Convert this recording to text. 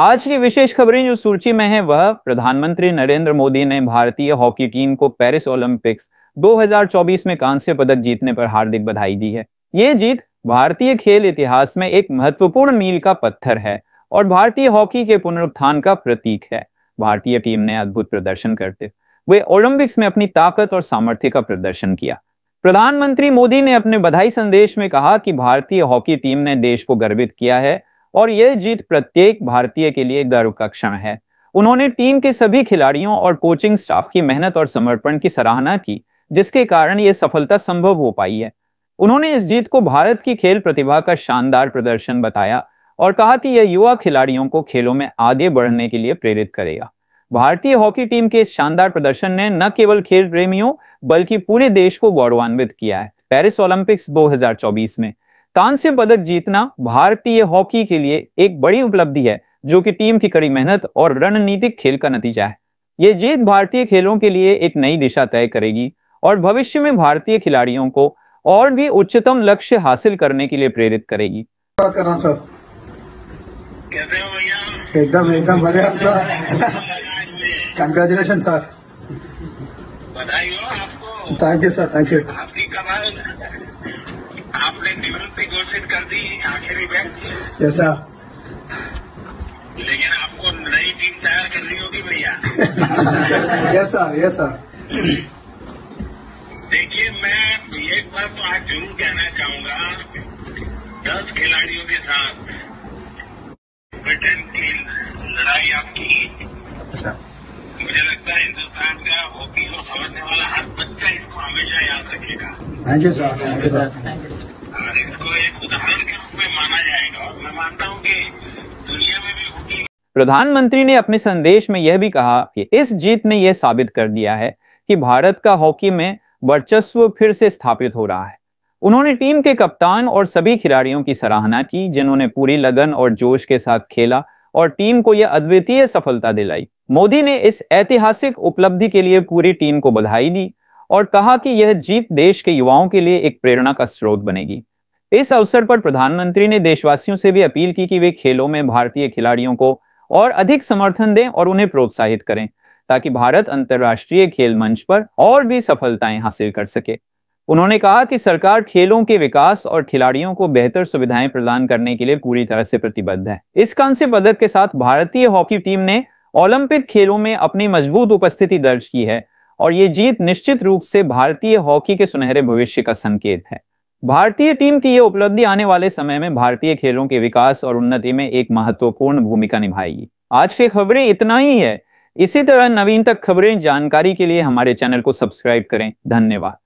आज की विशेष खबरें जो सूची में है वह प्रधानमंत्री नरेंद्र मोदी ने भारतीय हॉकी टीम को पेरिस ओलंपिक्स 2024 में कांस्य पदक जीतने पर हार्दिक बधाई दी है ये जीत भारतीय खेल इतिहास में एक महत्वपूर्ण मील का पत्थर है और भारतीय हॉकी के पुनरुत्थान का प्रतीक है भारतीय टीम ने अद्भुत प्रदर्शन करते वे ओलंपिक्स में अपनी ताकत और सामर्थ्य का प्रदर्शन किया प्रधानमंत्री मोदी ने अपने बधाई संदेश में कहा कि भारतीय हॉकी टीम ने देश को गर्वित किया है और यह जीत प्रत्येक भारतीय के लिए गर्व का क्षण है उन्होंने टीम के सभी खिलाड़ियों और कोचिंग स्टाफ की मेहनत और समर्पण की सराहना की जिसके कारण ये सफलता संभव हो पाई है उन्होंने इस जीत को भारत की खेल प्रतिभा का शानदार प्रदर्शन बताया और कहा कि यह युवा खिलाड़ियों को खेलों में आगे बढ़ने के लिए प्रेरित करेगा भारतीय हॉकी टीम के इस शानदार प्रदर्शन ने न केवल खेल प्रेमियों बल्कि पूरे देश को गौरवान्वित किया है पेरिस ओलंपिक्स 2024 में कांस्य पदक जीतना भारतीय हॉकी के लिए एक बड़ी उपलब्धि है जो कि टीम की कड़ी मेहनत और रणनीतिक खेल का नतीजा है ये जीत भारतीय खेलों के लिए एक नई दिशा तय करेगी और भविष्य में भारतीय खिलाड़ियों को और भी उच्चतम लक्ष्य हासिल करने के लिए प्रेरित करेगी सर एकदम एकदम बढ़िया congratulation sir thank you sir thank you करीब है जैसा लेकिन आपको नई टीम तैयार करनी होगी भैया यस सर यस सर देखिए मैं एक बार तो आज जरूर कहना चाहूंगा दस खिलाड़ियों के साथ ब्रिटेन की लड़ाई आपकी अच्छा मुझे लगता है हिंदुस्तान का हॉकी को समझने वाला हर बच्चा इसको हमेशा याद रखेगा thank you sir thank you sir मानता हूँ कि दुनिया में भी होगी प्रधानमंत्री ने अपने संदेश में यह भी कहा कि इस जीत ने यह साबित कर दिया है कि भारत का हॉकी में वर्चस्व फिर से स्थापित हो रहा है उन्होंने टीम के कप्तान और सभी खिलाड़ियों की सराहना की जिन्होंने पूरी लगन और जोश के साथ खेला और टीम को यह अद्वितीय सफलता दिलाई मोदी ने इस ऐतिहासिक उपलब्धि के लिए पूरी टीम को बधाई दी और कहा कि यह जीत देश के युवाओं के लिए एक प्रेरणा का स्रोत बनेगी इस अवसर पर प्रधानमंत्री ने देशवासियों से भी अपील की कि वे खेलों में भारतीय खिलाड़ियों को और अधिक समर्थन दें और उन्हें प्रोत्साहित करें ताकि भारत अंतर्राष्ट्रीय खेल मंच पर और भी सफलताएं हासिल कर सके उन्होंने कहा कि सरकार खेलों के विकास और खिलाड़ियों को बेहतर सुविधाएं प्रदान करने के लिए पूरी तरह से प्रतिबद्ध है इस कांस्य पदक के साथ भारतीय हॉकी टीम ने ओलंपिक खेलों में अपनी मजबूत उपस्थिति दर्ज की है और ये जीत निश्चित रूप से भारतीय हॉकी के सुनहरे भविष्य का संकेत है भारतीय टीम की यह उपलब्धि आने वाले समय में भारतीय खेलों के विकास और उन्नति में एक महत्वपूर्ण भूमिका निभाएगी आज की खबरें इतना ही है इसी तरह नवीन तक खबरें जानकारी के लिए हमारे चैनल को सब्सक्राइब करें धन्यवाद